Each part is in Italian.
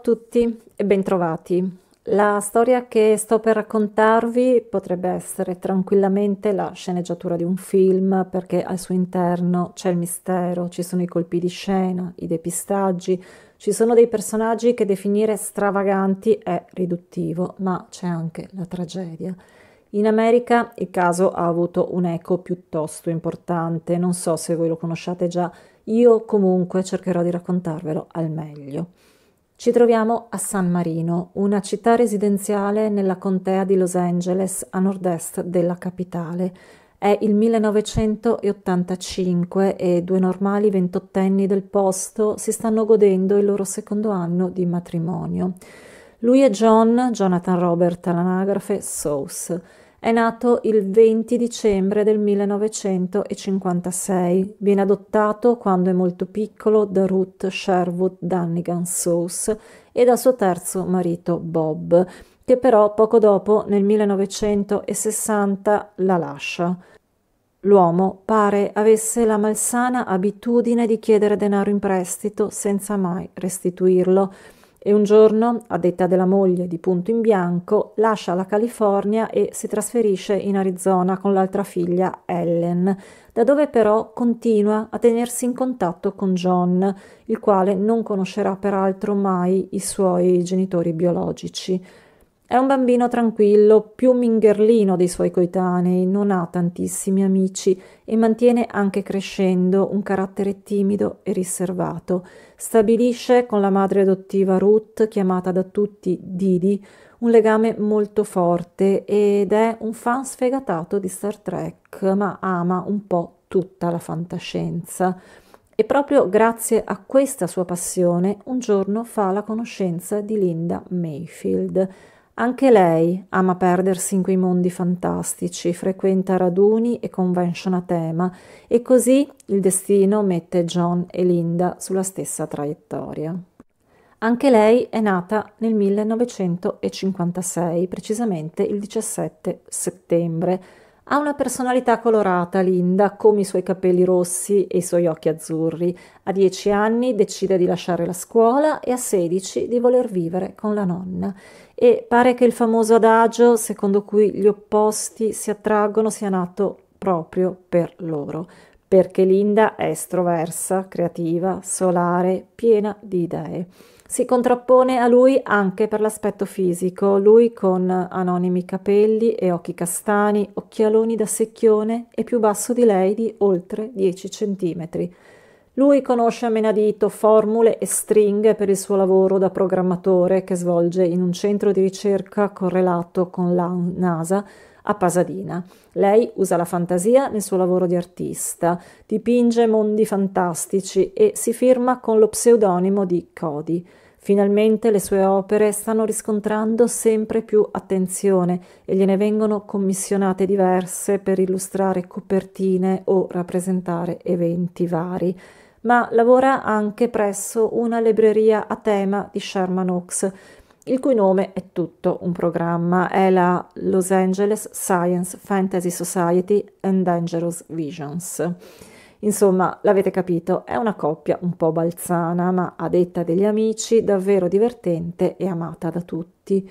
a tutti e bentrovati. La storia che sto per raccontarvi potrebbe essere tranquillamente la sceneggiatura di un film perché al suo interno c'è il mistero, ci sono i colpi di scena, i depistaggi, ci sono dei personaggi che definire stravaganti è riduttivo, ma c'è anche la tragedia. In America il caso ha avuto un eco piuttosto importante, non so se voi lo conosciate già, io comunque cercherò di raccontarvelo al meglio. Ci troviamo a San Marino, una città residenziale nella contea di Los Angeles, a nord-est della capitale. È il 1985 e due normali ventottenni del posto si stanno godendo il loro secondo anno di matrimonio. Lui è John, Jonathan Robert all'anagrafe, Sauce è nato il 20 dicembre del 1956. Viene adottato quando è molto piccolo da Ruth Sherwood Dunnigan Sauce e dal suo terzo marito Bob, che però poco dopo, nel 1960, la lascia. L'uomo pare avesse la malsana abitudine di chiedere denaro in prestito senza mai restituirlo e un giorno, a detta della moglie di punto in bianco, lascia la California e si trasferisce in Arizona con l'altra figlia Ellen, da dove però continua a tenersi in contatto con John, il quale non conoscerà peraltro mai i suoi genitori biologici. È un bambino tranquillo, più mingherlino dei suoi coetanei, non ha tantissimi amici e mantiene anche crescendo un carattere timido e riservato. Stabilisce con la madre adottiva Ruth, chiamata da tutti Didi, un legame molto forte ed è un fan sfegatato di Star Trek, ma ama un po' tutta la fantascienza. E proprio grazie a questa sua passione, un giorno fa la conoscenza di Linda Mayfield anche lei ama perdersi in quei mondi fantastici, frequenta raduni e convention a tema e così il destino mette John e Linda sulla stessa traiettoria. Anche lei è nata nel 1956, precisamente il 17 settembre. Ha una personalità colorata, Linda, come i suoi capelli rossi e i suoi occhi azzurri. A 10 anni decide di lasciare la scuola e a 16 di voler vivere con la nonna e pare che il famoso adagio secondo cui gli opposti si attraggono sia nato proprio per loro, perché Linda è estroversa, creativa, solare, piena di idee. Si contrappone a lui anche per l'aspetto fisico, lui con anonimi capelli e occhi castani, occhialoni da secchione e più basso di lei di oltre 10 centimetri. Lui conosce a menadito formule e stringhe per il suo lavoro da programmatore che svolge in un centro di ricerca correlato con la NASA a Pasadena. Lei usa la fantasia nel suo lavoro di artista, dipinge mondi fantastici e si firma con lo pseudonimo di Cody. Finalmente le sue opere stanno riscontrando sempre più attenzione e gliene vengono commissionate diverse per illustrare copertine o rappresentare eventi vari ma lavora anche presso una libreria a tema di Sherman Oaks, il cui nome è tutto un programma, è la Los Angeles Science Fantasy Society and Dangerous Visions. Insomma, l'avete capito, è una coppia un po' balzana, ma a detta degli amici davvero divertente e amata da tutti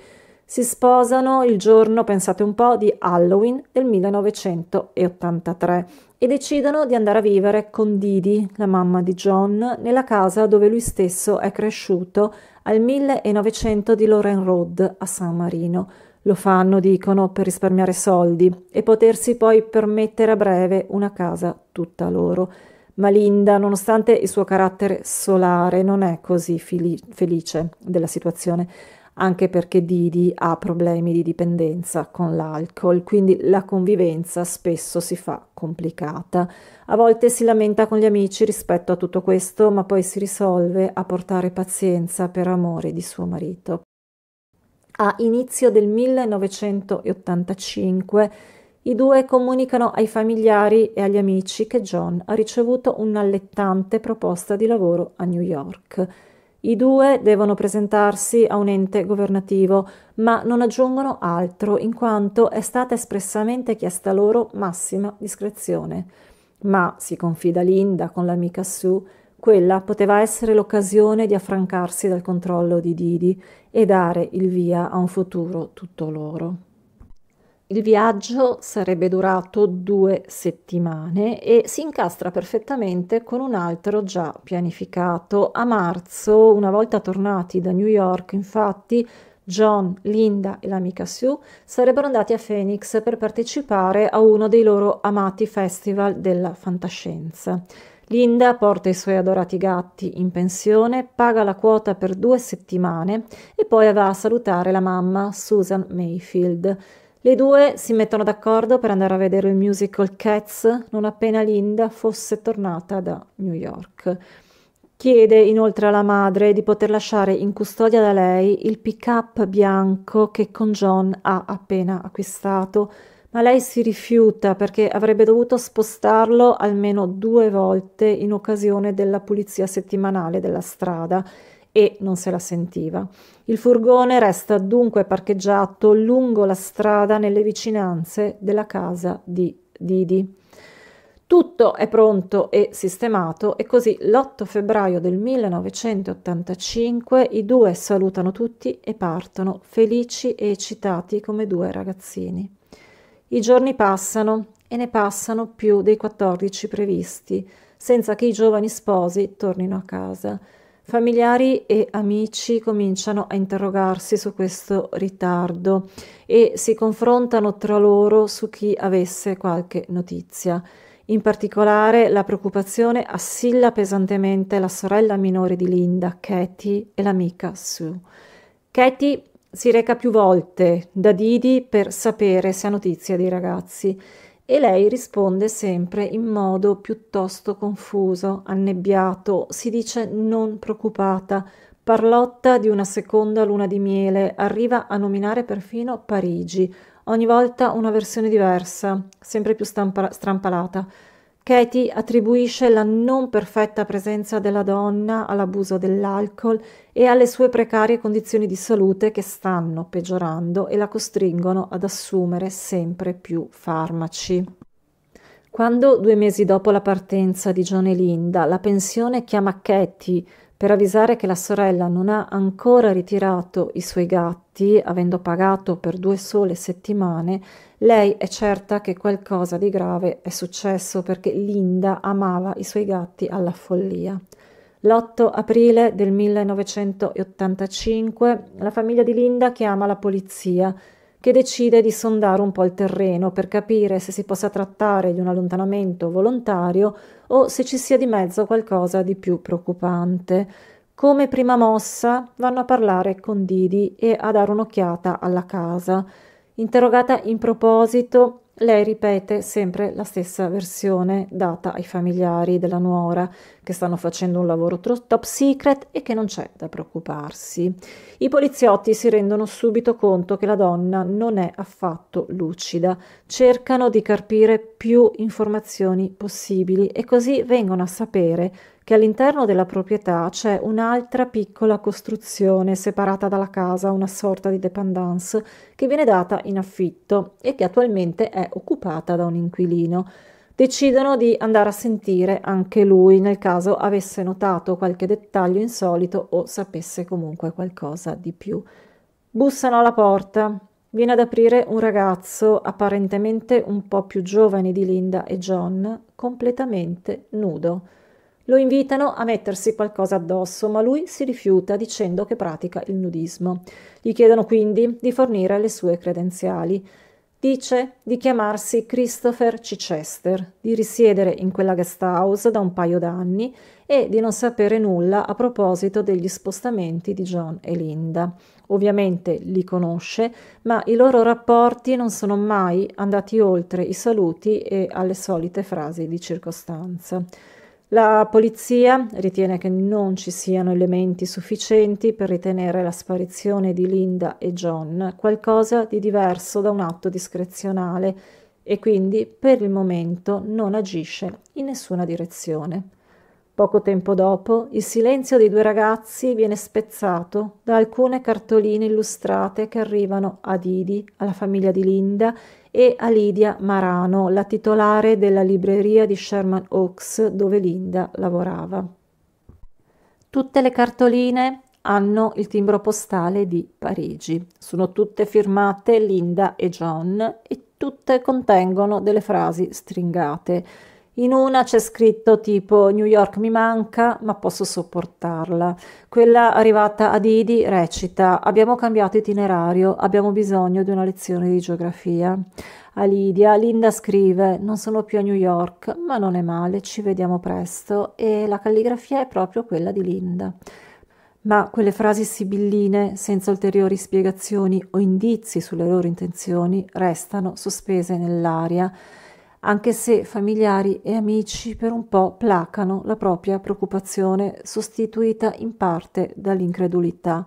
si sposano il giorno, pensate un po', di Halloween del 1983 e decidono di andare a vivere con Didi, la mamma di John, nella casa dove lui stesso è cresciuto al 1900 di Lauren Road a San Marino. Lo fanno, dicono, per risparmiare soldi e potersi poi permettere a breve una casa tutta loro. Ma Linda, nonostante il suo carattere solare, non è così fili- felice della situazione anche perché Didi ha problemi di dipendenza con l'alcol, quindi la convivenza spesso si fa complicata. A volte si lamenta con gli amici rispetto a tutto questo, ma poi si risolve a portare pazienza per amore di suo marito. A inizio del 1985 i due comunicano ai familiari e agli amici che John ha ricevuto un'allettante proposta di lavoro a New York. I due devono presentarsi a un ente governativo, ma non aggiungono altro in quanto è stata espressamente chiesta loro massima discrezione. Ma, si confida Linda con l'amica Sue, quella poteva essere l'occasione di affrancarsi dal controllo di Didi e dare il via a un futuro tutto loro. Il viaggio sarebbe durato due settimane e si incastra perfettamente con un altro già pianificato. A marzo, una volta tornati da New York, infatti, John, Linda e l'amica Sue sarebbero andati a Phoenix per partecipare a uno dei loro amati festival della fantascienza. Linda porta i suoi adorati gatti in pensione, paga la quota per due settimane e poi va a salutare la mamma Susan Mayfield. Le due si mettono d'accordo per andare a vedere il musical Cats non appena Linda fosse tornata da New York. Chiede inoltre alla madre di poter lasciare in custodia da lei il pick-up bianco che con John ha appena acquistato, ma lei si rifiuta perché avrebbe dovuto spostarlo almeno due volte in occasione della pulizia settimanale della strada e non se la sentiva. Il furgone resta dunque parcheggiato lungo la strada nelle vicinanze della casa di Didi. Tutto è pronto e sistemato e così l'8 febbraio del 1985 i due salutano tutti e partono felici e eccitati come due ragazzini. I giorni passano e ne passano più dei 14 previsti, senza che i giovani sposi tornino a casa. Familiari e amici cominciano a interrogarsi su questo ritardo e si confrontano tra loro su chi avesse qualche notizia. In particolare la preoccupazione assilla pesantemente la sorella minore di Linda, Katie, e l'amica Sue. Katie si reca più volte da Didi per sapere se ha notizia dei ragazzi e lei risponde sempre in modo piuttosto confuso, annebbiato, si dice non preoccupata, parlotta di una seconda luna di miele, arriva a nominare perfino Parigi, ogni volta una versione diversa, sempre più stampa- strampalata. Katie attribuisce la non perfetta presenza della donna all'abuso dell'alcol e alle sue precarie condizioni di salute che stanno peggiorando e la costringono ad assumere sempre più farmaci. Quando due mesi dopo la partenza di John e Linda, la pensione chiama Katie per avvisare che la sorella non ha ancora ritirato i suoi gatti, avendo pagato per due sole settimane, lei è certa che qualcosa di grave è successo perché Linda amava i suoi gatti alla follia. L'8 aprile del 1985 la famiglia di Linda chiama la polizia che decide di sondare un po' il terreno per capire se si possa trattare di un allontanamento volontario o se ci sia di mezzo qualcosa di più preoccupante. Come prima mossa vanno a parlare con Didi e a dare un'occhiata alla casa. Interrogata in proposito, lei ripete sempre la stessa versione data ai familiari della nuora, che stanno facendo un lavoro top secret e che non c'è da preoccuparsi. I poliziotti si rendono subito conto che la donna non è affatto lucida, cercano di carpire più informazioni possibili e così vengono a sapere che all'interno della proprietà c'è un'altra piccola costruzione separata dalla casa, una sorta di dependance, che viene data in affitto e che attualmente è occupata da un inquilino. Decidono di andare a sentire anche lui nel caso avesse notato qualche dettaglio insolito o sapesse comunque qualcosa di più. Bussano alla porta. Viene ad aprire un ragazzo apparentemente un po' più giovane di Linda e John, completamente nudo. Lo invitano a mettersi qualcosa addosso, ma lui si rifiuta dicendo che pratica il nudismo. Gli chiedono quindi di fornire le sue credenziali. Dice di chiamarsi Christopher Chichester, di risiedere in quella guest house da un paio d'anni e di non sapere nulla a proposito degli spostamenti di John e Linda. Ovviamente li conosce, ma i loro rapporti non sono mai andati oltre i saluti e alle solite frasi di circostanza. La polizia ritiene che non ci siano elementi sufficienti per ritenere la sparizione di Linda e John qualcosa di diverso da un atto discrezionale e quindi per il momento non agisce in nessuna direzione. Poco tempo dopo il silenzio dei due ragazzi viene spezzato da alcune cartoline illustrate che arrivano a Didi, alla famiglia di Linda e a Lidia Marano, la titolare della libreria di Sherman Oaks dove Linda lavorava. Tutte le cartoline hanno il timbro postale di Parigi. Sono tutte firmate Linda e John e tutte contengono delle frasi stringate in una c'è scritto tipo New York mi manca, ma posso sopportarla. Quella arrivata a Didi recita Abbiamo cambiato itinerario, abbiamo bisogno di una lezione di geografia. A Lidia, Linda scrive Non sono più a New York, ma non è male, ci vediamo presto. E la calligrafia è proprio quella di Linda. Ma quelle frasi sibilline, senza ulteriori spiegazioni o indizi sulle loro intenzioni, restano sospese nell'aria anche se familiari e amici per un po' placano la propria preoccupazione, sostituita in parte dall'incredulità.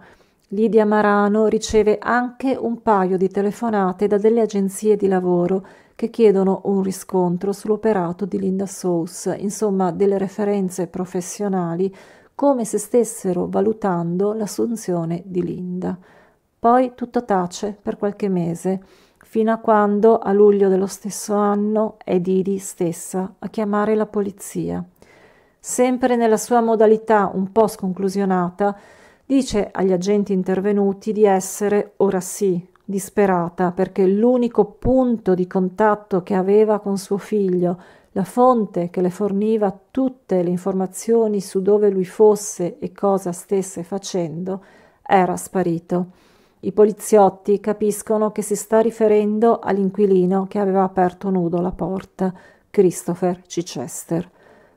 Lidia Marano riceve anche un paio di telefonate da delle agenzie di lavoro che chiedono un riscontro sull'operato di Linda Sous, insomma delle referenze professionali, come se stessero valutando l'assunzione di Linda. Poi tutto tace per qualche mese fino a quando a luglio dello stesso anno è Didi stessa a chiamare la polizia. Sempre nella sua modalità un po' sconclusionata, dice agli agenti intervenuti di essere, ora sì, disperata perché l'unico punto di contatto che aveva con suo figlio, la fonte che le forniva tutte le informazioni su dove lui fosse e cosa stesse facendo, era sparito. I poliziotti capiscono che si sta riferendo all'inquilino che aveva aperto nudo la porta, Christopher Chichester.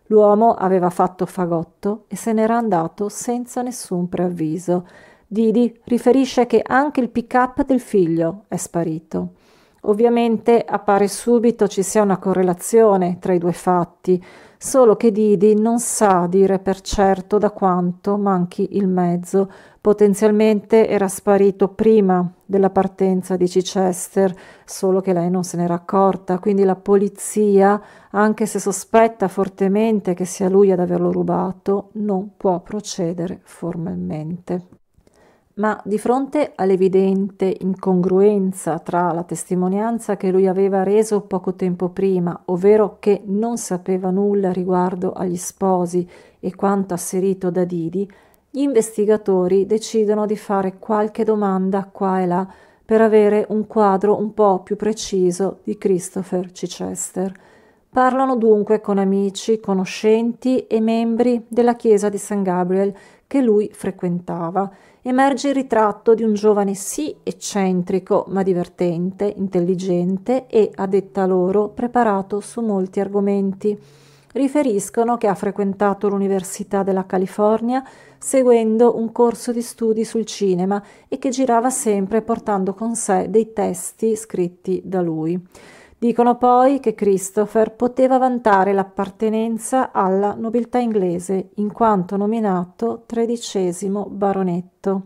L'uomo aveva fatto fagotto e se n'era andato senza nessun preavviso. Didi riferisce che anche il pick-up del figlio è sparito. Ovviamente appare subito ci sia una correlazione tra i due fatti solo che Didi non sa dire per certo da quanto manchi il mezzo. Potenzialmente era sparito prima della partenza di Chichester, solo che lei non se n'era accorta, quindi la polizia, anche se sospetta fortemente che sia lui ad averlo rubato, non può procedere formalmente ma di fronte all'evidente incongruenza tra la testimonianza che lui aveva reso poco tempo prima, ovvero che non sapeva nulla riguardo agli sposi e quanto asserito da Didi, gli investigatori decidono di fare qualche domanda qua e là per avere un quadro un po' più preciso di Christopher Chichester. Parlano dunque con amici, conoscenti e membri della chiesa di San Gabriel che lui frequentava emerge il ritratto di un giovane sì eccentrico, ma divertente, intelligente e, a detta loro, preparato su molti argomenti. Riferiscono che ha frequentato l'Università della California seguendo un corso di studi sul cinema e che girava sempre portando con sé dei testi scritti da lui. Dicono poi che Christopher poteva vantare l'appartenenza alla nobiltà inglese, in quanto nominato tredicesimo baronetto.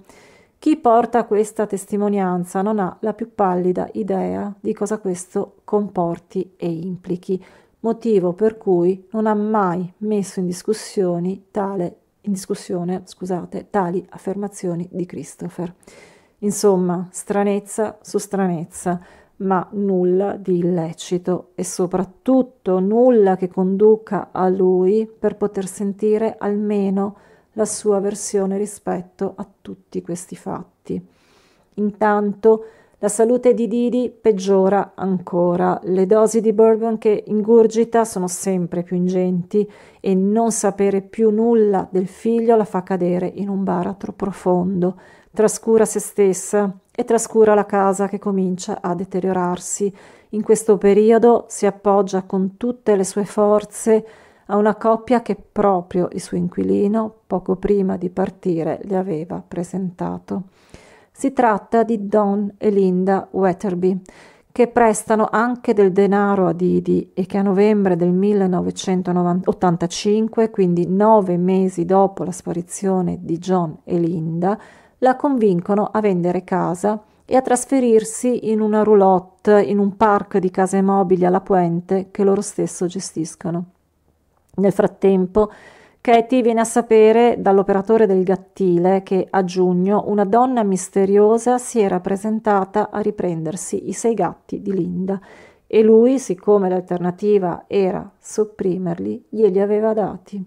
Chi porta questa testimonianza non ha la più pallida idea di cosa questo comporti e implichi, motivo per cui non ha mai messo in discussione, tale, in discussione scusate, tali affermazioni di Christopher. Insomma, stranezza su stranezza ma nulla di illecito e soprattutto nulla che conduca a lui per poter sentire almeno la sua versione rispetto a tutti questi fatti. Intanto la salute di Didi peggiora ancora, le dosi di bourbon che ingurgita sono sempre più ingenti e non sapere più nulla del figlio la fa cadere in un baratro profondo, trascura se stessa e trascura la casa che comincia a deteriorarsi. In questo periodo si appoggia con tutte le sue forze a una coppia che proprio il suo inquilino, poco prima di partire, gli aveva presentato. Si tratta di Don e Linda Wetterby, che prestano anche del denaro a Didi e che a novembre del 1985, quindi nove mesi dopo la sparizione di John e Linda, la convincono a vendere casa e a trasferirsi in una roulotte in un park di case mobili alla Puente che loro stesso gestiscono. Nel frattempo, Katie viene a sapere dall'operatore del gattile che a giugno una donna misteriosa si era presentata a riprendersi i sei gatti di Linda e lui, siccome l'alternativa era sopprimerli, glieli aveva dati.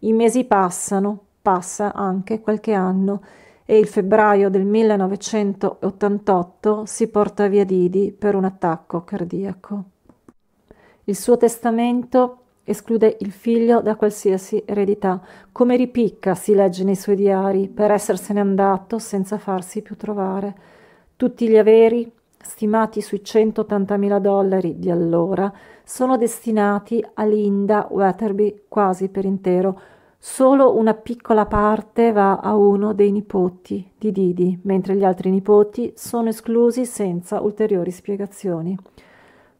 I mesi passano, passa anche qualche anno e il febbraio del 1988 si porta via Didi per un attacco cardiaco. Il suo testamento esclude il figlio da qualsiasi eredità, come ripicca si legge nei suoi diari, per essersene andato senza farsi più trovare. Tutti gli averi, stimati sui 180.000 dollari di allora, sono destinati a Linda Wetherby quasi per intero, Solo una piccola parte va a uno dei nipoti di Didi, mentre gli altri nipoti sono esclusi senza ulteriori spiegazioni.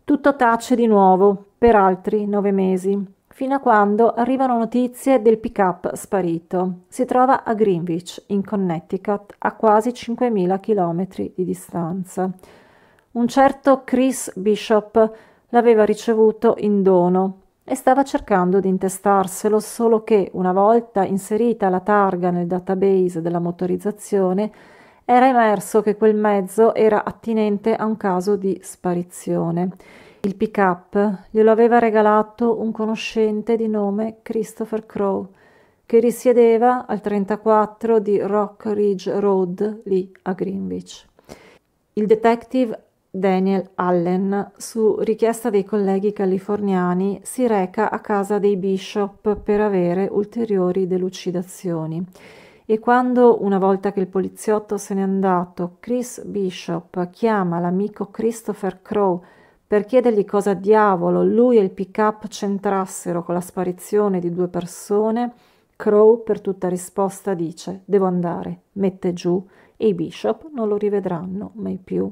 Tutto tace di nuovo per altri nove mesi, fino a quando arrivano notizie del pick-up sparito. Si trova a Greenwich, in Connecticut, a quasi 5.000 km di distanza. Un certo Chris Bishop l'aveva ricevuto in dono e stava cercando di intestarselo, solo che una volta inserita la targa nel database della motorizzazione, era emerso che quel mezzo era attinente a un caso di sparizione. Il pick-up glielo aveva regalato un conoscente di nome Christopher Crow, che risiedeva al 34 di Rock Ridge Road, lì a Greenwich. Il detective Daniel Allen, su richiesta dei colleghi californiani, si reca a casa dei Bishop per avere ulteriori delucidazioni. E quando, una volta che il poliziotto se n'è andato, Chris Bishop chiama l'amico Christopher Crow per chiedergli cosa diavolo lui e il pick-up c'entrassero con la sparizione di due persone, Crow per tutta risposta dice «Devo andare», mette giù e i Bishop non lo rivedranno mai più.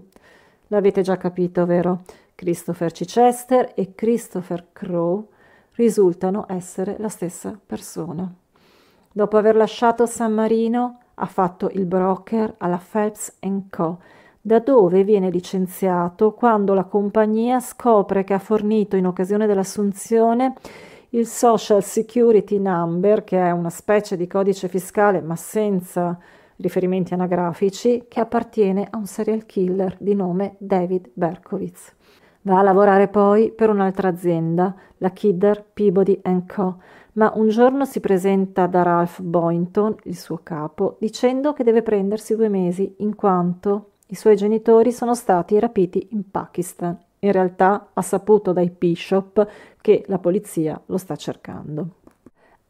L'avete già capito, vero? Christopher Chichester e Christopher Crowe risultano essere la stessa persona. Dopo aver lasciato San Marino, ha fatto il broker alla Phelps Co., da dove viene licenziato quando la compagnia scopre che ha fornito in occasione dell'assunzione il Social Security Number, che è una specie di codice fiscale ma senza riferimenti anagrafici, che appartiene a un serial killer di nome David Berkowitz. Va a lavorare poi per un'altra azienda, la Kidder Peabody Co., ma un giorno si presenta da Ralph Boynton, il suo capo, dicendo che deve prendersi due mesi in quanto i suoi genitori sono stati rapiti in Pakistan. In realtà ha saputo dai Bishop che la polizia lo sta cercando.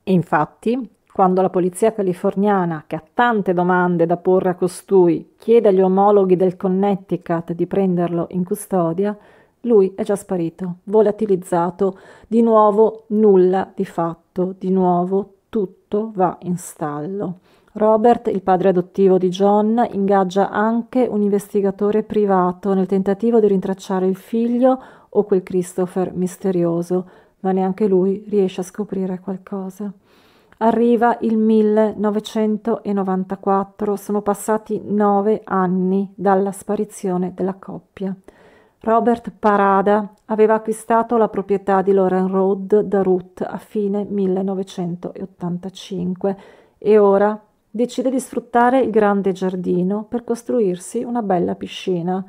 E Infatti, quando la polizia californiana, che ha tante domande da porre a costui, chiede agli omologhi del Connecticut di prenderlo in custodia, lui è già sparito, volatilizzato, di nuovo nulla di fatto, di nuovo tutto va in stallo. Robert, il padre adottivo di John, ingaggia anche un investigatore privato nel tentativo di rintracciare il figlio o quel Christopher misterioso, ma neanche lui riesce a scoprire qualcosa. Arriva il 1994, sono passati nove anni dalla sparizione della coppia. Robert Parada aveva acquistato la proprietà di Lauren Road da Ruth a fine 1985 e ora decide di sfruttare il grande giardino per costruirsi una bella piscina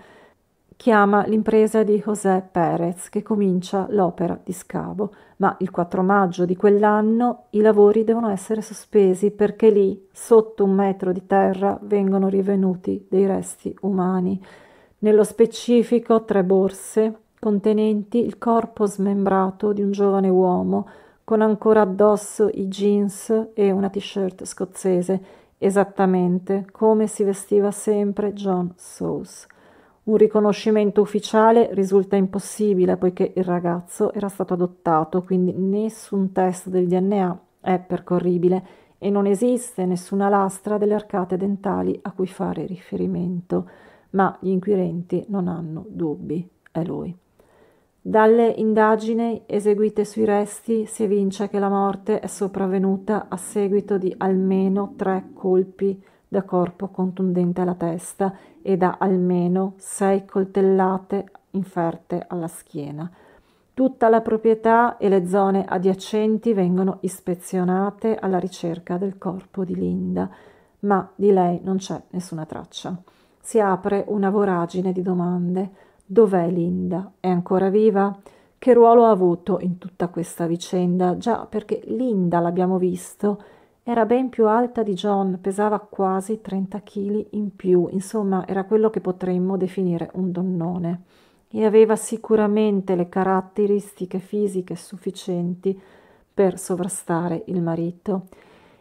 chiama l'impresa di José Pérez che comincia l'opera di scavo, ma il 4 maggio di quell'anno i lavori devono essere sospesi perché lì, sotto un metro di terra, vengono rinvenuti dei resti umani. Nello specifico tre borse contenenti il corpo smembrato di un giovane uomo con ancora addosso i jeans e una t-shirt scozzese, esattamente come si vestiva sempre John Sauce. Un riconoscimento ufficiale risulta impossibile poiché il ragazzo era stato adottato, quindi nessun test del DNA è percorribile e non esiste nessuna lastra delle arcate dentali a cui fare riferimento, ma gli inquirenti non hanno dubbi, è lui. Dalle indagini eseguite sui resti si evince che la morte è sopravvenuta a seguito di almeno tre colpi da corpo contundente alla testa e da almeno sei coltellate inferte alla schiena. Tutta la proprietà e le zone adiacenti vengono ispezionate alla ricerca del corpo di Linda, ma di lei non c'è nessuna traccia. Si apre una voragine di domande. Dov'è Linda? È ancora viva? Che ruolo ha avuto in tutta questa vicenda? Già perché Linda, l'abbiamo visto, era ben più alta di John, pesava quasi 30 kg in più, insomma era quello che potremmo definire un donnone e aveva sicuramente le caratteristiche fisiche sufficienti per sovrastare il marito.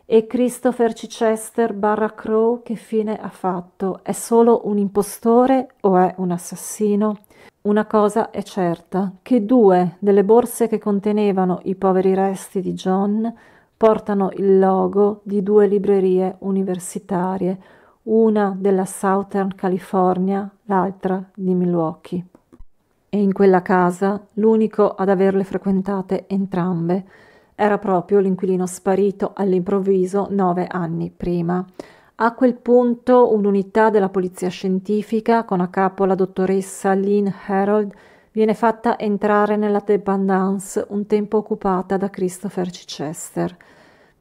E Christopher Chichester barra Crow che fine ha fatto? È solo un impostore o è un assassino? Una cosa è certa, che due delle borse che contenevano i poveri resti di John portano il logo di due librerie universitarie, una della Southern California, l'altra di Milwaukee. E in quella casa l'unico ad averle frequentate entrambe era proprio l'inquilino sparito all'improvviso nove anni prima. A quel punto un'unità della polizia scientifica con a capo la dottoressa Lynn Harold viene fatta entrare nella dependance un tempo occupata da Christopher Chichester.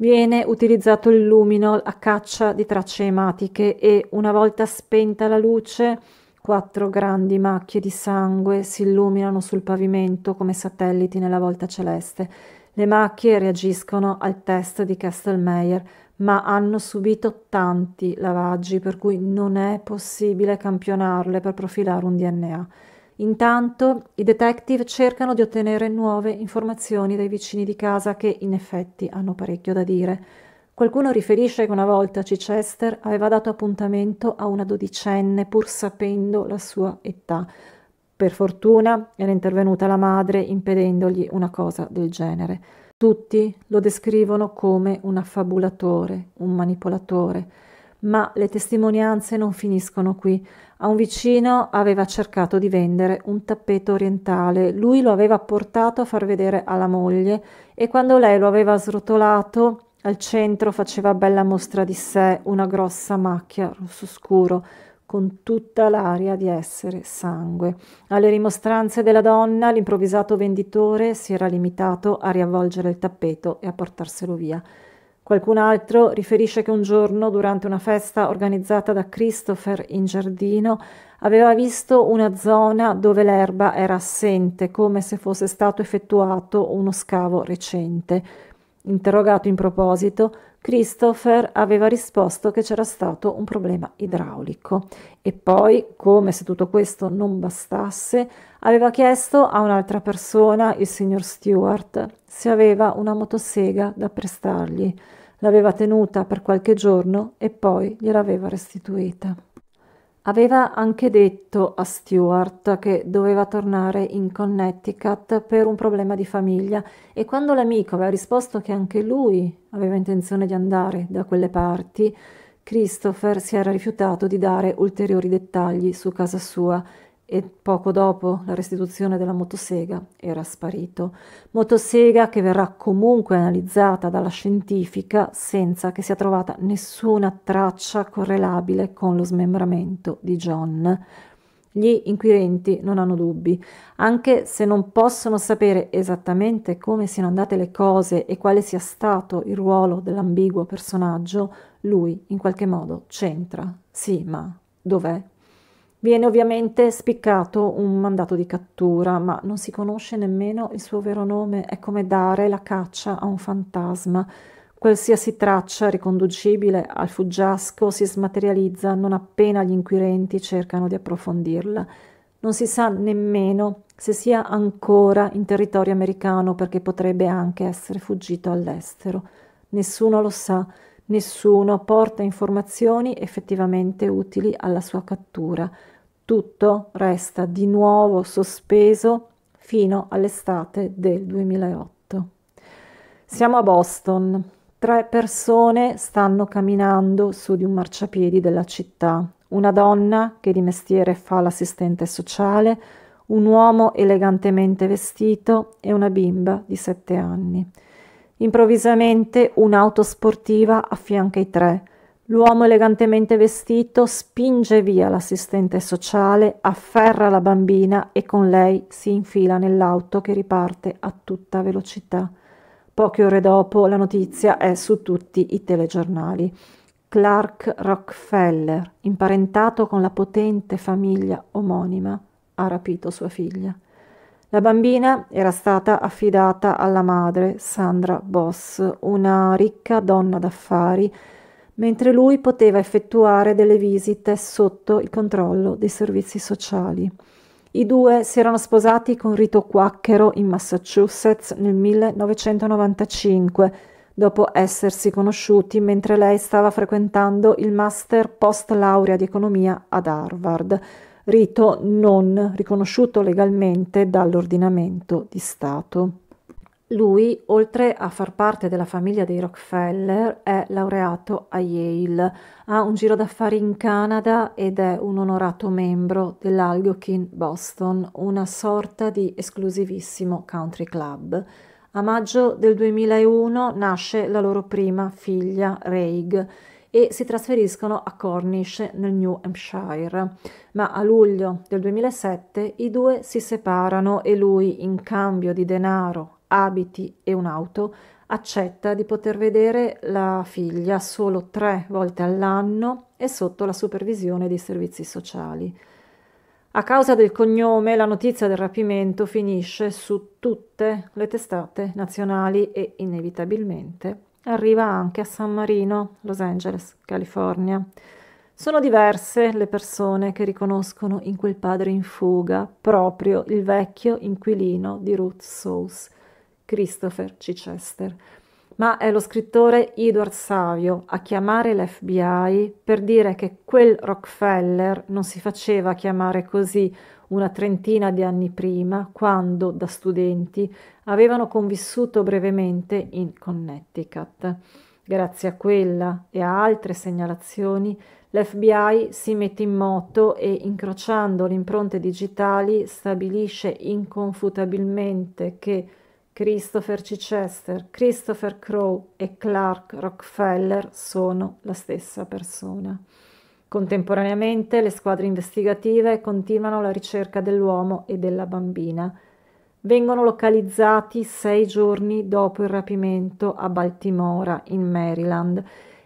Viene utilizzato il luminol a caccia di tracce ematiche e una volta spenta la luce, quattro grandi macchie di sangue si illuminano sul pavimento come satelliti nella volta celeste. Le macchie reagiscono al test di Castelmeyer, ma hanno subito tanti lavaggi per cui non è possibile campionarle per profilare un DNA. Intanto i detective cercano di ottenere nuove informazioni dai vicini di casa che in effetti hanno parecchio da dire. Qualcuno riferisce che una volta Chichester aveva dato appuntamento a una dodicenne pur sapendo la sua età. Per fortuna era intervenuta la madre impedendogli una cosa del genere. Tutti lo descrivono come un affabulatore, un manipolatore. Ma le testimonianze non finiscono qui. A un vicino aveva cercato di vendere un tappeto orientale, lui lo aveva portato a far vedere alla moglie e quando lei lo aveva srotolato al centro faceva bella mostra di sé una grossa macchia rosso scuro con tutta l'aria di essere sangue. Alle rimostranze della donna, l'improvvisato venditore si era limitato a riavvolgere il tappeto e a portarselo via. Qualcun altro riferisce che un giorno, durante una festa organizzata da Christopher in giardino, aveva visto una zona dove l'erba era assente, come se fosse stato effettuato uno scavo recente. Interrogato in proposito, Christopher aveva risposto che c'era stato un problema idraulico e poi, come se tutto questo non bastasse, aveva chiesto a un'altra persona, il signor Stewart, se aveva una motosega da prestargli l'aveva tenuta per qualche giorno e poi gliel'aveva restituita. Aveva anche detto a Stewart che doveva tornare in Connecticut per un problema di famiglia e quando l'amico aveva risposto che anche lui aveva intenzione di andare da quelle parti, Christopher si era rifiutato di dare ulteriori dettagli su casa sua e poco dopo la restituzione della motosega era sparito. Motosega che verrà comunque analizzata dalla scientifica senza che sia trovata nessuna traccia correlabile con lo smembramento di John. Gli inquirenti non hanno dubbi, anche se non possono sapere esattamente come siano andate le cose e quale sia stato il ruolo dell'ambiguo personaggio, lui in qualche modo c'entra. Sì, ma dov'è? Viene ovviamente spiccato un mandato di cattura, ma non si conosce nemmeno il suo vero nome, è come dare la caccia a un fantasma. Qualsiasi traccia riconducibile al fuggiasco si smaterializza non appena gli inquirenti cercano di approfondirla. Non si sa nemmeno se sia ancora in territorio americano perché potrebbe anche essere fuggito all'estero. Nessuno lo sa, nessuno porta informazioni effettivamente utili alla sua cattura. Tutto resta di nuovo sospeso fino all'estate del 2008. Siamo a Boston. Tre persone stanno camminando su di un marciapiedi della città. Una donna che di mestiere fa l'assistente sociale, un uomo elegantemente vestito e una bimba di sette anni. Improvvisamente un'auto sportiva affianca i tre L'uomo elegantemente vestito spinge via l'assistente sociale, afferra la bambina e con lei si infila nell'auto che riparte a tutta velocità. Poche ore dopo la notizia è su tutti i telegiornali. Clark Rockefeller, imparentato con la potente famiglia omonima, ha rapito sua figlia. La bambina era stata affidata alla madre, Sandra Boss, una ricca donna d'affari mentre lui poteva effettuare delle visite sotto il controllo dei servizi sociali. I due si erano sposati con rito quacchero in Massachusetts nel 1995, dopo essersi conosciuti mentre lei stava frequentando il master post laurea di economia ad Harvard, rito non riconosciuto legalmente dall'ordinamento di Stato. Lui, oltre a far parte della famiglia dei Rockefeller, è laureato a Yale, ha un giro d'affari in Canada ed è un onorato membro dell'Algokin Boston, una sorta di esclusivissimo country club. A maggio del 2001 nasce la loro prima figlia, Reig, e si trasferiscono a Cornish nel New Hampshire. Ma a luglio del 2007 i due si separano e lui, in cambio di denaro abiti e un'auto, accetta di poter vedere la figlia solo tre volte all'anno e sotto la supervisione dei servizi sociali. A causa del cognome, la notizia del rapimento finisce su tutte le testate nazionali e inevitabilmente arriva anche a San Marino, Los Angeles, California. Sono diverse le persone che riconoscono in quel padre in fuga proprio il vecchio inquilino di Ruth Sauce Christopher Chichester, ma è lo scrittore Edward Savio a chiamare l'FBI per dire che quel Rockefeller non si faceva chiamare così una trentina di anni prima, quando, da studenti, avevano convissuto brevemente in Connecticut. Grazie a quella e a altre segnalazioni, l'FBI si mette in moto e, incrociando le impronte digitali, stabilisce inconfutabilmente che Christopher Chichester, Christopher Crowe e Clark Rockefeller sono la stessa persona. Contemporaneamente le squadre investigative continuano la ricerca dell'uomo e della bambina. Vengono localizzati sei giorni dopo il rapimento a Baltimora, in Maryland,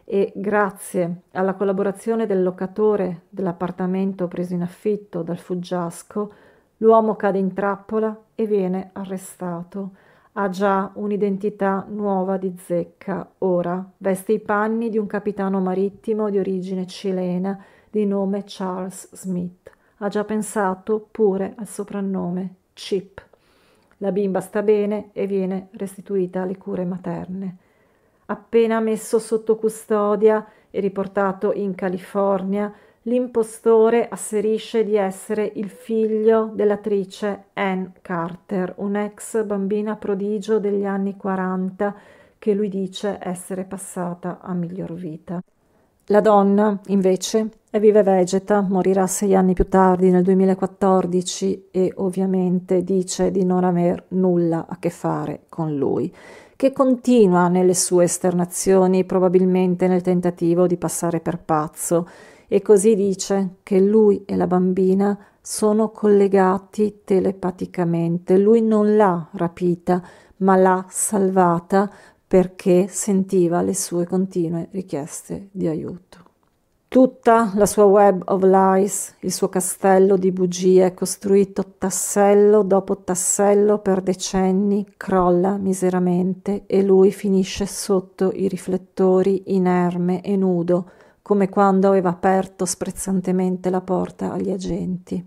e grazie alla collaborazione del locatore dell'appartamento preso in affitto dal fuggiasco, l'uomo cade in trappola e viene arrestato ha già un'identità nuova di zecca. Ora veste i panni di un capitano marittimo di origine cilena di nome Charles Smith. Ha già pensato pure al soprannome Chip. La bimba sta bene e viene restituita alle cure materne. Appena messo sotto custodia e riportato in California, l'impostore asserisce di essere il figlio dell'attrice Ann Carter, un'ex bambina prodigio degli anni 40 che lui dice essere passata a miglior vita. La donna, invece, è viva vegeta, morirà sei anni più tardi, nel 2014, e ovviamente dice di non aver nulla a che fare con lui, che continua nelle sue esternazioni, probabilmente nel tentativo di passare per pazzo e così dice che lui e la bambina sono collegati telepaticamente. Lui non l'ha rapita, ma l'ha salvata perché sentiva le sue continue richieste di aiuto. Tutta la sua web of lies, il suo castello di bugie costruito tassello dopo tassello per decenni, crolla miseramente e lui finisce sotto i riflettori inerme e nudo, come quando aveva aperto sprezzantemente la porta agli agenti.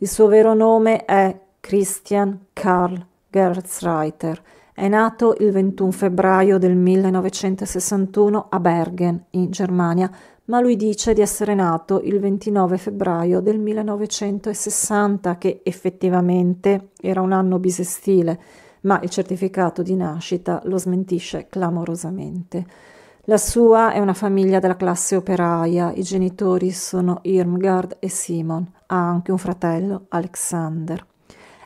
Il suo vero nome è Christian Karl Gertzreiter. È nato il 21 febbraio del 1961 a Bergen, in Germania, ma lui dice di essere nato il 29 febbraio del 1960, che effettivamente era un anno bisestile, ma il certificato di nascita lo smentisce clamorosamente. La sua è una famiglia della classe operaia, i genitori sono Irmgard e Simon, ha anche un fratello, Alexander.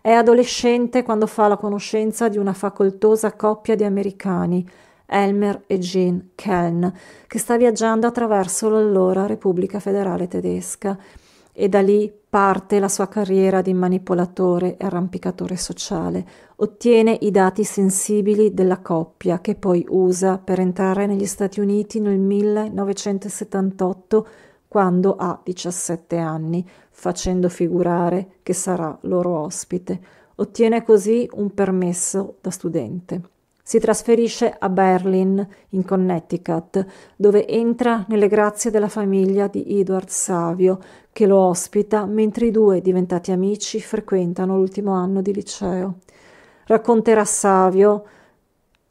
È adolescente quando fa la conoscenza di una facoltosa coppia di americani, Elmer e Jean Kelln, che sta viaggiando attraverso l'allora Repubblica Federale Tedesca e da lì parte la sua carriera di manipolatore e arrampicatore sociale, ottiene i dati sensibili della coppia che poi usa per entrare negli Stati Uniti nel 1978 quando ha 17 anni, facendo figurare che sarà loro ospite. Ottiene così un permesso da studente. Si trasferisce a Berlin, in Connecticut, dove entra nelle grazie della famiglia di Edward Savio, che lo ospita mentre i due, diventati amici, frequentano l'ultimo anno di liceo racconterà Savio,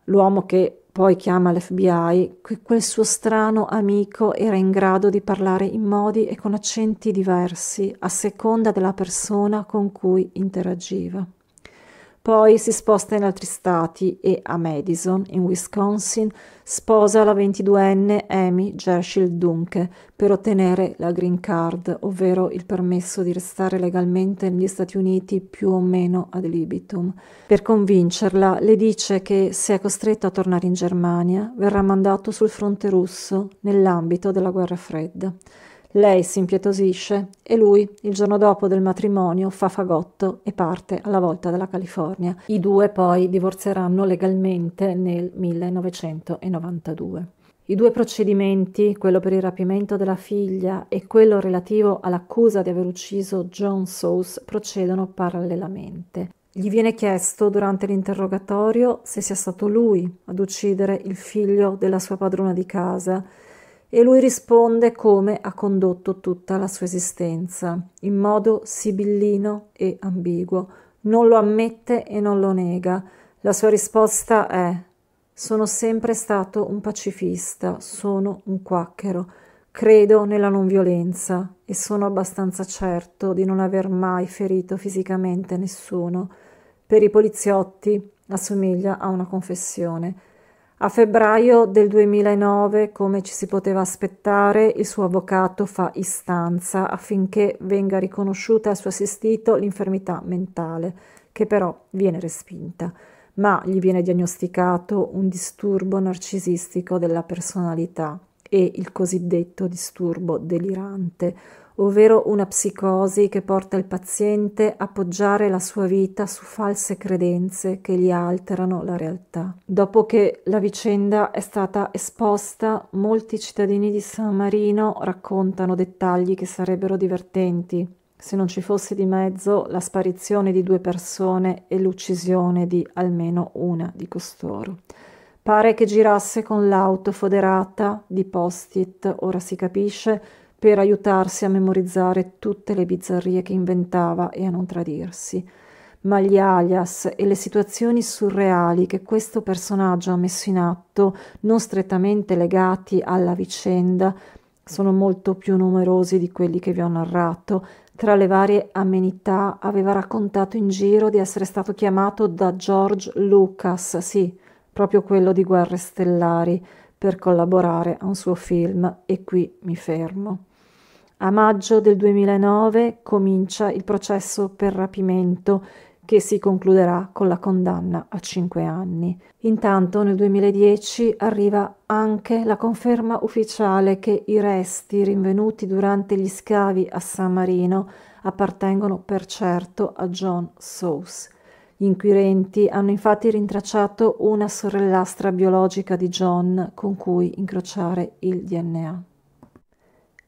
l'uomo che poi chiama l'FBI, che quel suo strano amico era in grado di parlare in modi e con accenti diversi a seconda della persona con cui interagiva. Poi si sposta in altri stati e a Madison, in Wisconsin, sposa la 22enne Amy Gershill Dunke per ottenere la green card, ovvero il permesso di restare legalmente negli Stati Uniti più o meno ad libitum. Per convincerla, le dice che se è costretto a tornare in Germania, verrà mandato sul fronte russo nell'ambito della guerra fredda. Lei si impietosisce e lui, il giorno dopo del matrimonio, fa fagotto e parte alla volta dalla California. I due poi divorzieranno legalmente nel 1992. I due procedimenti, quello per il rapimento della figlia e quello relativo all'accusa di aver ucciso John Sauce, procedono parallelamente. Gli viene chiesto durante l'interrogatorio se sia stato lui ad uccidere il figlio della sua padrona di casa e lui risponde come ha condotto tutta la sua esistenza, in modo sibillino e ambiguo. Non lo ammette e non lo nega. La sua risposta è sono sempre stato un pacifista, sono un quacchero, credo nella non violenza e sono abbastanza certo di non aver mai ferito fisicamente nessuno. Per i poliziotti assomiglia a una confessione. A febbraio del 2009, come ci si poteva aspettare, il suo avvocato fa istanza affinché venga riconosciuta al suo assistito l'infermità mentale, che però viene respinta, ma gli viene diagnosticato un disturbo narcisistico della personalità e il cosiddetto disturbo delirante, ovvero una psicosi che porta il paziente a poggiare la sua vita su false credenze che gli alterano la realtà. Dopo che la vicenda è stata esposta, molti cittadini di San Marino raccontano dettagli che sarebbero divertenti se non ci fosse di mezzo la sparizione di due persone e l'uccisione di almeno una di costoro. Pare che girasse con l'auto foderata di post-it, ora si capisce, per aiutarsi a memorizzare tutte le bizzarrie che inventava e a non tradirsi. Ma gli alias e le situazioni surreali che questo personaggio ha messo in atto, non strettamente legati alla vicenda, sono molto più numerosi di quelli che vi ho narrato. Tra le varie amenità aveva raccontato in giro di essere stato chiamato da George Lucas, sì, proprio quello di Guerre Stellari, per collaborare a un suo film e qui mi fermo. A maggio del 2009 comincia il processo per rapimento che si concluderà con la condanna a 5 anni. Intanto nel 2010 arriva anche la conferma ufficiale che i resti rinvenuti durante gli scavi a San Marino appartengono per certo a John Sauce. Gli inquirenti hanno infatti rintracciato una sorellastra biologica di John con cui incrociare il DNA.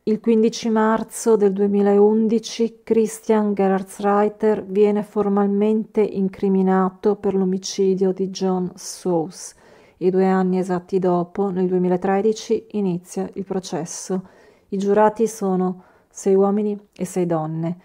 Il 15 marzo del 2011 Christian Gerhardsreiter viene formalmente incriminato per l'omicidio di John Sauce. I due anni esatti dopo, nel 2013, inizia il processo. I giurati sono sei uomini e sei donne.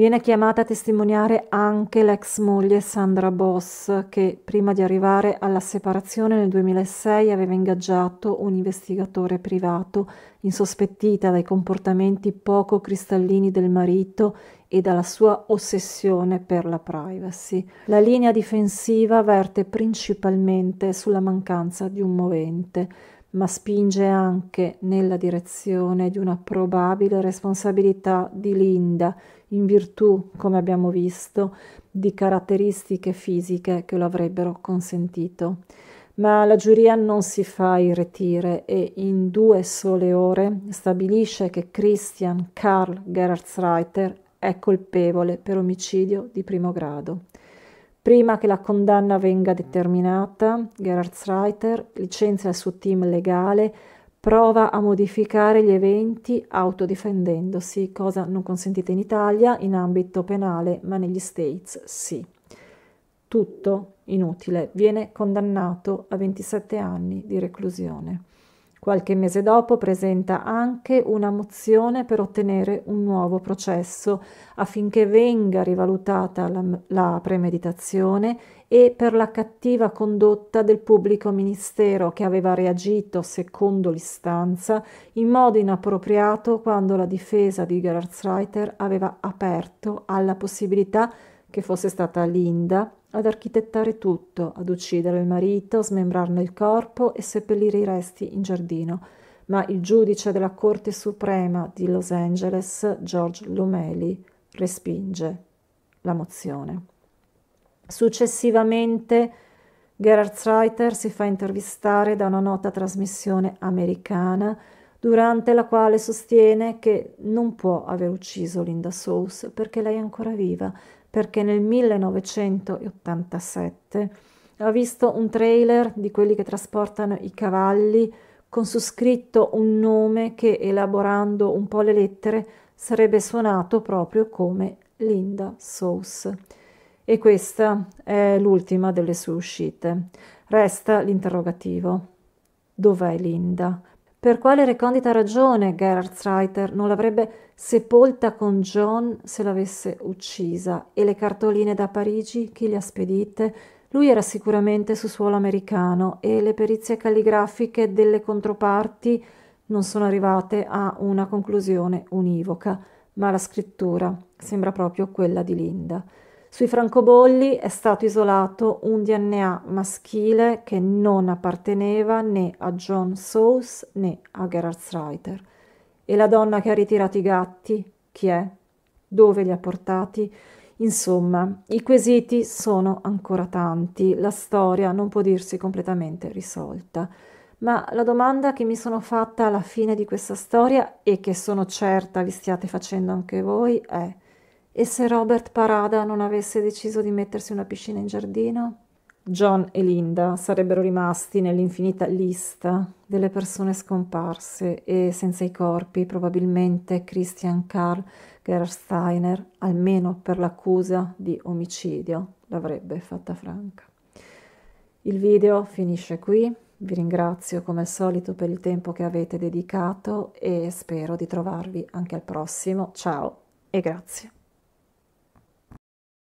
Viene chiamata a testimoniare anche l'ex moglie Sandra Boss, che prima di arrivare alla separazione nel 2006 aveva ingaggiato un investigatore privato, insospettita dai comportamenti poco cristallini del marito e dalla sua ossessione per la privacy. La linea difensiva verte principalmente sulla mancanza di un movente ma spinge anche nella direzione di una probabile responsabilità di Linda, in virtù, come abbiamo visto, di caratteristiche fisiche che lo avrebbero consentito. Ma la giuria non si fa irretire e in due sole ore stabilisce che Christian Karl Gerhardsreiter è colpevole per omicidio di primo grado. Prima che la condanna venga determinata, Gerhard Schreiter licenzia il suo team legale, prova a modificare gli eventi autodifendendosi, cosa non consentita in Italia in ambito penale, ma negli States sì. Tutto inutile, viene condannato a 27 anni di reclusione. Qualche mese dopo presenta anche una mozione per ottenere un nuovo processo affinché venga rivalutata la, la, premeditazione e per la cattiva condotta del pubblico ministero che aveva reagito secondo l'istanza in modo inappropriato quando la difesa di Gersreiter aveva aperto alla possibilità che fosse stata Linda ad architettare tutto, ad uccidere il marito, smembrarne il corpo e seppellire i resti in giardino, ma il giudice della Corte Suprema di Los Angeles, George Lumeli, respinge la mozione. Successivamente Gerhard Reiter si fa intervistare da una nota trasmissione americana durante la quale sostiene che non può aver ucciso Linda Sous perché lei è ancora viva, perché nel 1987 ha visto un trailer di quelli che trasportano i cavalli con su scritto un nome che, elaborando un po' le lettere, sarebbe suonato proprio come Linda Sauce. E questa è l'ultima delle sue uscite. Resta l'interrogativo. Dov'è Linda? Per quale recondita ragione Gerhard Reiter non l'avrebbe sepolta con John se l'avesse uccisa? E le cartoline da Parigi, chi le ha spedite? Lui era sicuramente su suolo americano e le perizie calligrafiche delle controparti non sono arrivate a una conclusione univoca, ma la scrittura sembra proprio quella di Linda. Sui francobolli è stato isolato un DNA maschile che non apparteneva né a John Sauce né a Gerhard Reiter. E la donna che ha ritirato i gatti? Chi è? Dove li ha portati? Insomma, i quesiti sono ancora tanti, la storia non può dirsi completamente risolta. Ma la domanda che mi sono fatta alla fine di questa storia e che sono certa vi stiate facendo anche voi è e se Robert Parada non avesse deciso di mettersi una piscina in giardino? John e Linda sarebbero rimasti nell'infinita lista delle persone scomparse e senza i corpi probabilmente Christian Karl Gersteiner, almeno per l'accusa di omicidio, l'avrebbe fatta franca. Il video finisce qui, vi ringrazio come al solito per il tempo che avete dedicato e spero di trovarvi anche al prossimo. Ciao e grazie.